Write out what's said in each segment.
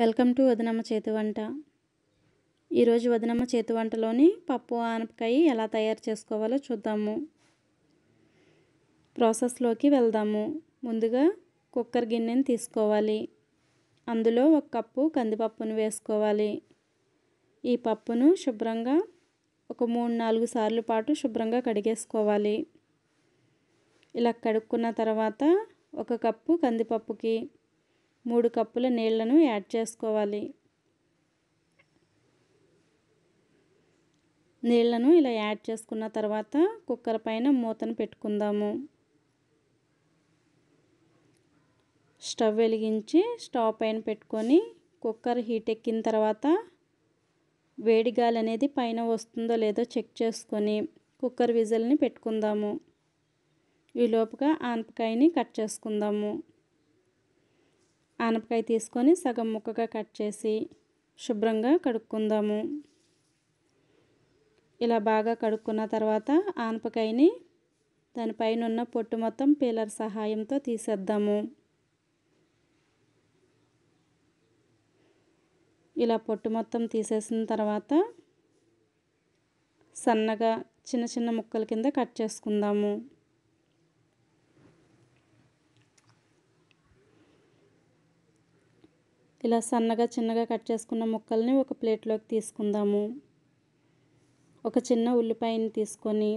welcome to వదనమ్మ చేతి వంట ఈరోజు వదనమ్మ చేతి వంటలోని పప్పు ఆనపకాయ ఎలా తయారు చేసుకోవాలో చూద్దాము ప్రాసెస్లోకి వెళ్దాము ముందుగా కుక్కర్ గిన్నెని తీసుకోవాలి అందులో ఒక కప్పు కందిపప్పును వేసుకోవాలి ఈ పప్పును శుభ్రంగా ఒక మూడు నాలుగు సార్లు పాటు శుభ్రంగా కడిగేసుకోవాలి ఇలా కడుక్కున్న తర్వాత ఒక కప్పు కందిపప్పుకి మూడు కప్పుల నీళ్లను యాడ్ చేసుకోవాలి నీళ్లను ఇలా యాడ్ చేసుకున్న తర్వాత కుక్కర్ పైన మూతను పెట్టుకుందాము స్టవ్ వెలిగించి స్టవ్ పైన పెట్టుకొని కుక్కర్ హీట్ ఎక్కిన తర్వాత వేడి గాలి అనేది పైన వస్తుందో లేదో చెక్ చేసుకొని కుక్కర్ విజిల్ని పెట్టుకుందాము ఈలోపుగా ఆనపకాయని కట్ చేసుకుందాము ఆనపకాయ తీసుకొని సగం ముక్కగా కట్ చేసి శుభ్రంగా కడుక్కుందాము ఇలా బాగా కడుక్కున్న తర్వాత ఆనపకాయని దానిపైన ఉన్న పొట్టు మొత్తం పీలర్ సహాయంతో తీసేద్దాము ఇలా పొట్టు మొత్తం తీసేసిన తర్వాత సన్నగా చిన్న చిన్న ముక్కల కింద కట్ చేసుకుందాము ఇలా సన్నగా చిన్నగా కట్ చేసుకున్న ముక్కల్ని ఒక ప్లేట్లోకి తీసుకుందాము ఒక చిన్న ఉల్లిపాయని తీసుకొని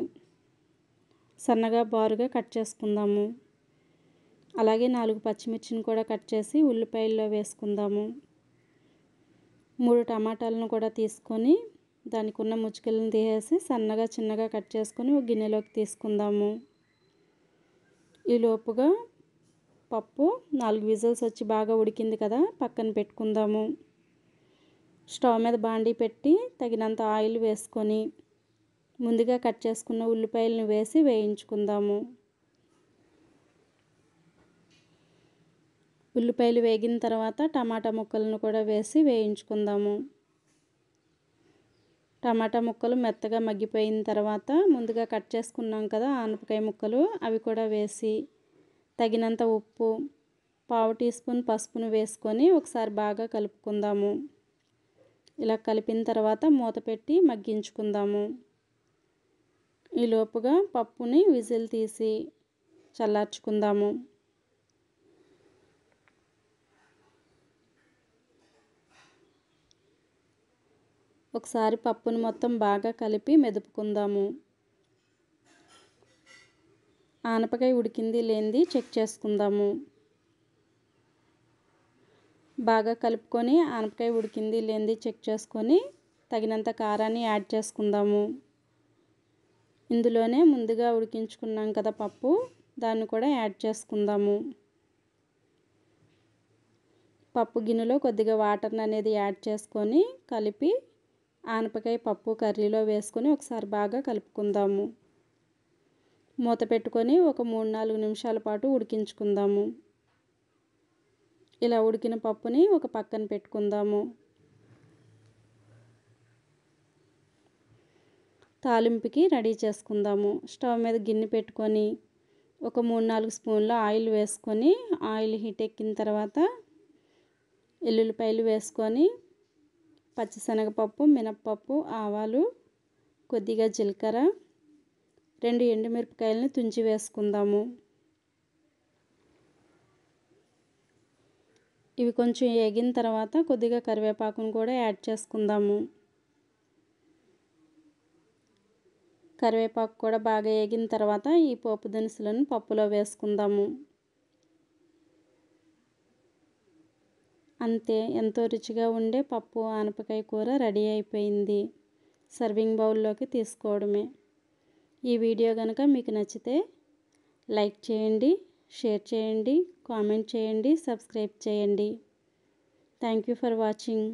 సన్నగా బారుగా కట్ చేసుకుందాము అలాగే నాలుగు పచ్చిమిర్చిని కూడా కట్ చేసి ఉల్లిపాయల్లో వేసుకుందాము మూడు టమాటాలను కూడా తీసుకొని దానికి ఉన్న ముచ్చుకలను తీసేసి సన్నగా చిన్నగా కట్ చేసుకొని ఒక గిన్నెలోకి తీసుకుందాము ఈలోపుగా పప్పు నాలుగు విజిల్స్ వచ్చి బాగా ఉడికింది కదా పక్కన పెట్టుకుందాము స్టవ్ మీద బాండీ పెట్టి తగినంత ఆయిల్ వేసుకొని ముందుగా కట్ చేసుకున్న ఉల్లిపాయలను వేసి వేయించుకుందాము ఉల్లిపాయలు వేగిన తర్వాత టమాటా ముక్కలను కూడా వేసి వేయించుకుందాము టమాటా ముక్కలు మెత్తగా మగ్గిపోయిన తర్వాత ముందుగా కట్ చేసుకున్నాం కదా ఆనపకాయ ముక్కలు అవి కూడా వేసి తగినంత ఉప్పు పావు టీ స్పూన్ పసుపును వేసుకొని ఒకసారి బాగా కలుపుకుందాము ఇలా కలిపిన తర్వాత మూత పెట్టి మగ్గించుకుందాము ఈలోపుగా పప్పుని విజిల్ తీసి చల్లార్చుకుందాము ఒకసారి పప్పును మొత్తం బాగా కలిపి మెదుపుకుందాము ఆనపకాయ ఉడికింది లేనిది చెక్ చేసుకుందాము బాగా కలుపుకొని ఆనపకాయ ఉడికింది లేనిది చెక్ చేసుకొని తగినంత కారాన్ని యాడ్ చేసుకుందాము ఇందులోనే ముందుగా ఉడికించుకున్నాం కదా పప్పు దాన్ని కూడా యాడ్ చేసుకుందాము పప్పు గిన్నెలో కొద్దిగా వాటర్ని అనేది యాడ్ చేసుకొని కలిపి ఆనపకాయ పప్పు కర్రీలో వేసుకొని ఒకసారి బాగా కలుపుకుందాము మూత పెట్టుకొని ఒక మూడు నాలుగు నిమిషాల పాటు ఉడికించుకుందాము ఇలా ఉడికిన పప్పుని ఒక పక్కన పెట్టుకుందాము తాలింపుకి రెడీ చేసుకుందాము స్టవ్ మీద గిన్నె పెట్టుకొని ఒక మూడు నాలుగు స్పూన్ల ఆయిల్ వేసుకొని ఆయిల్ హీట్ ఎక్కిన తర్వాత ఎల్లుల్లిపాయలు వేసుకొని పచ్చిశనగపప్పు మినప్పప్పు ఆవాలు కొద్దిగా జీలకర్ర రెండు ఎండుమిరపకాయలని తుంచి వేసుకుందాము ఇవి కొంచెం ఎగిన తర్వాత కొద్దిగా కరివేపాకును కూడా యాడ్ చేసుకుందాము కరివేపాకు కూడా బాగా ఎగిన తర్వాత ఈ పోపు దినుసులను పప్పులో వేసుకుందాము అంతే ఎంతో రుచిగా ఉండే పప్పు ఆనపకాయ కూర రెడీ అయిపోయింది సర్వింగ్ బౌల్లోకి తీసుకోవడమే ఈ వీడియో కనుక మీకు నచ్చితే లైక్ చేయండి షేర్ చేయండి కామెంట్ చేయండి సబ్స్క్రైబ్ చేయండి థ్యాంక్ యూ ఫర్ వాచింగ్